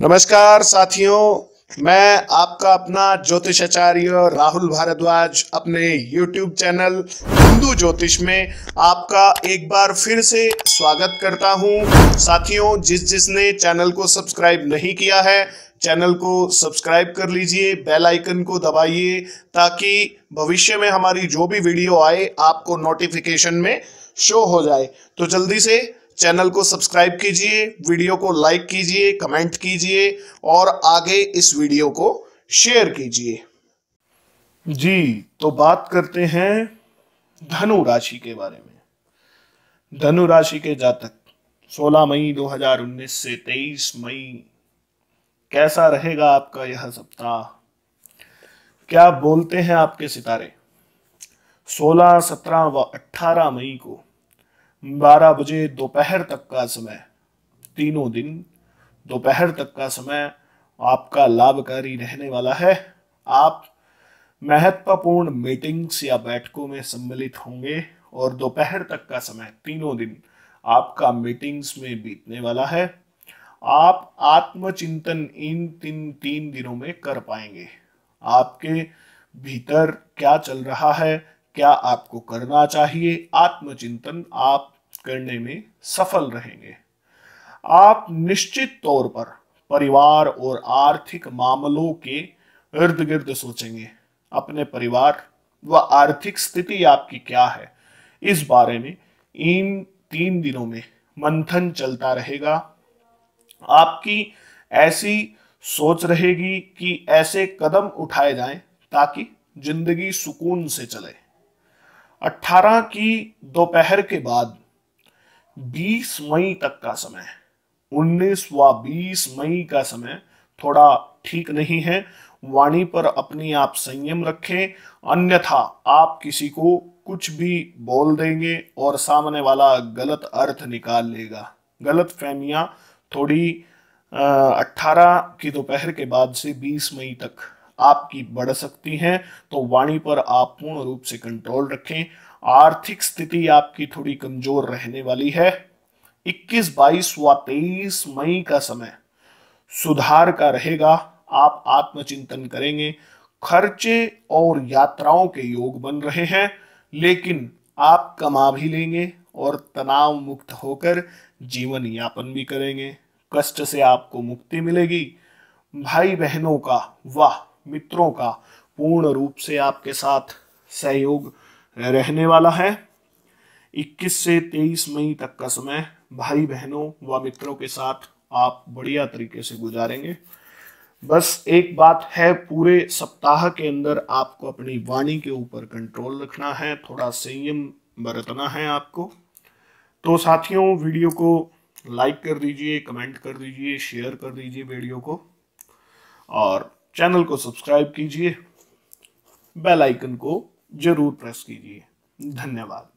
नमस्कार साथियों मैं आपका अपना ज्योतिष आचार्य राहुल भारद्वाज अपने YouTube चैनल हिंदू ज्योतिष में आपका एक बार फिर से स्वागत करता हूं साथियों जिस जिसने चैनल को सब्सक्राइब नहीं किया है चैनल को सब्सक्राइब कर लीजिए बेल आइकन को दबाइए ताकि भविष्य में हमारी जो भी वीडियो आए आपको नोटिफिकेशन में शो हो जाए तो जल्दी से चैनल को सब्सक्राइब कीजिए वीडियो को लाइक कीजिए कमेंट कीजिए और आगे इस वीडियो को शेयर कीजिए जी तो बात करते हैं धनु राशि के बारे में धनु राशि के जातक 16 मई 2019 से 23 मई कैसा रहेगा आपका यह सप्ताह क्या बोलते हैं आपके सितारे 16, 17 व 18 मई को बारह बजे दोपहर तक का समय तीनों दिन दोपहर तक का समय आपका लाभकारी रहने वाला है आप महत्वपूर्ण मीटिंग्स या बैठकों में सम्मिलित होंगे और दोपहर तक का समय तीनों दिन आपका मीटिंग्स में बीतने वाला है आप आत्मचिंतन इन तीन तीन दिनों में कर पाएंगे आपके भीतर क्या चल रहा है क्या आपको करना चाहिए आत्मचिंतन आप करने में सफल रहेंगे आप निश्चित तौर पर परिवार और आर्थिक मामलों के इर्द गिर्द सोचेंगे अपने परिवार व आर्थिक स्थिति आपकी क्या है इस बारे में इन तीन दिनों में मंथन चलता रहेगा आपकी ऐसी सोच रहेगी कि ऐसे कदम उठाए जाएं ताकि जिंदगी सुकून से चले 18 की दोपहर के बाद 20 मई तक का समय 19 व 20 मई का समय थोड़ा ठीक नहीं है वाणी पर अपनी आप संयम रखें अन्यथा आप किसी को कुछ भी बोल देंगे और सामने वाला गलत अर्थ निकाल लेगा गलत फहमिया थोड़ी अट्ठारह की दोपहर के बाद से बीस मई तक आपकी बढ़ सकती हैं तो वाणी पर आप पूर्ण रूप से कंट्रोल रखें आर्थिक स्थिति आपकी थोड़ी कमजोर रहने वाली है 21, 22 व 23 मई का समय सुधार का रहेगा आप आत्मचिंतन करेंगे खर्चे और यात्राओं के योग बन रहे हैं लेकिन आप कमा भी लेंगे और तनाव मुक्त होकर जीवन यापन भी करेंगे कष्ट से आपको मुक्ति मिलेगी भाई बहनों का वाह मित्रों का पूर्ण रूप से आपके साथ सहयोग रहने वाला है 21 से 23 मई तक का समय भाई बहनों व मित्रों के साथ आप बढ़िया तरीके से गुजारेंगे बस एक बात है पूरे सप्ताह के अंदर आपको अपनी वाणी के ऊपर कंट्रोल रखना है थोड़ा संयम बरतना है आपको तो साथियों वीडियो को लाइक कर दीजिए कमेंट कर दीजिए शेयर कर दीजिए वीडियो को और चैनल को सब्सक्राइब कीजिए बेल आइकन को जरूर प्रेस कीजिए धन्यवाद